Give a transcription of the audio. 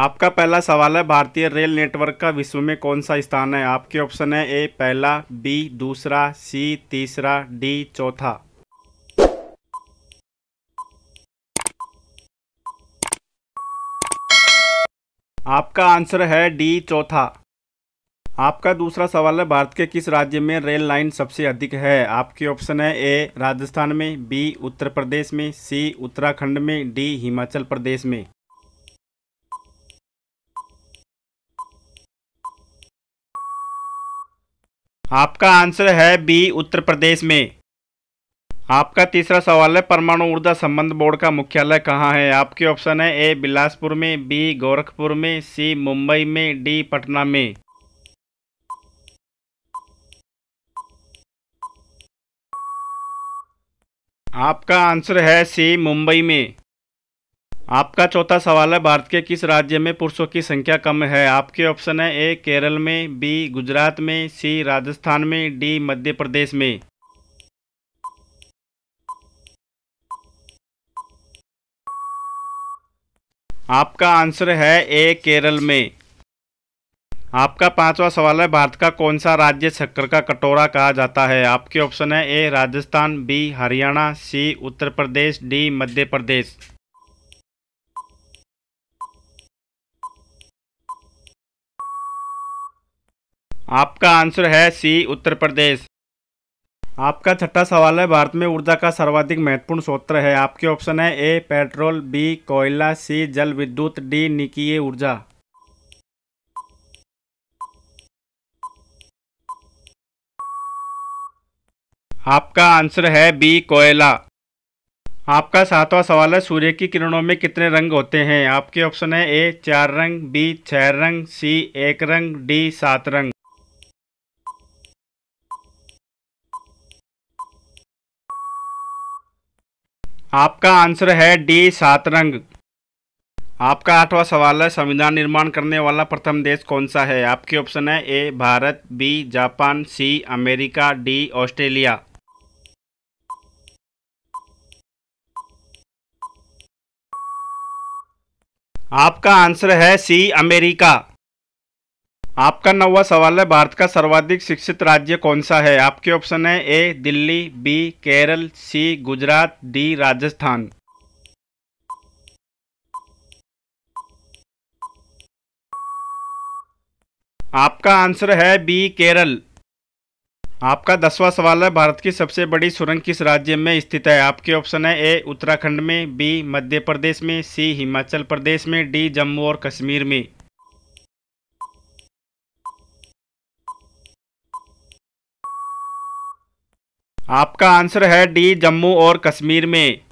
आपका पहला सवाल है भारतीय रेल नेटवर्क का विश्व में कौन सा स्थान है आपके ऑप्शन है ए पहला बी दूसरा सी तीसरा डी चौथा आपका आंसर है डी चौथा आपका दूसरा सवाल है भारत के किस राज्य में रेल लाइन सबसे अधिक है आपके ऑप्शन है ए राजस्थान में बी उत्तर प्रदेश में सी उत्तराखंड में डी हिमाचल प्रदेश में आपका आंसर है बी उत्तर प्रदेश में आपका तीसरा सवाल है परमाणु ऊर्जा संबंध बोर्ड का मुख्यालय कहाँ है आपके ऑप्शन है ए बिलासपुर में बी गोरखपुर में सी मुंबई में डी पटना में आपका आंसर है सी मुंबई में आपका चौथा सवाल है भारत के किस राज्य में पुरुषों की संख्या कम है आपके ऑप्शन है ए केरल में बी गुजरात में सी राजस्थान में डी मध्य प्रदेश में आपका आंसर है ए केरल में आपका पांचवा सवाल है भारत का कौन सा राज्य शक्कर का कटोरा कहा जाता है आपके ऑप्शन है A Rajasthan B Haryana C Uttar Pradesh D Madhya Pradesh आपका आंसर है सी उत्तर प्रदेश आपका छठा सवाल है भारत में ऊर्जा का सर्वाधिक महत्वपूर्ण स्रोत है आपके ऑप्शन है ए पेट्रोल बी कोयला सी जल विद्युत डी निकीय ऊर्जा आपका आंसर है बी कोयला आपका सातवां सवाल है सूर्य की किरणों में कितने रंग होते हैं आपके ऑप्शन है ए चार रंग बी छह रंग सी एक रंग डी सात रंग आपका आंसर है डी सातरंग आपका आठवां सवाल है संविधान निर्माण करने वाला प्रथम देश कौन सा है आपके ऑप्शन है A Bharat B Japan C America D Australia आपका आंसर है सी अमेरिका आपका नौवा सवाल है भारत का सर्वाधिक शिक्षित राज्य कौन सा है आपके ऑप्शन है A Delhi B Kerala C Gujarat D Rajasthan आपका आंसर है बी केरल आपका दसवां सवाल है भारत की सबसे बड़ी सुरंग किस राज्य में स्थित है आपके ऑप्शन है ए उत्तराखंड में बी मध्य प्रदेश में सी हिमाचल प्रदेश में डी जम्मू और कश्मीर में आपका आंसर है डी जम्मू और कश्मीर में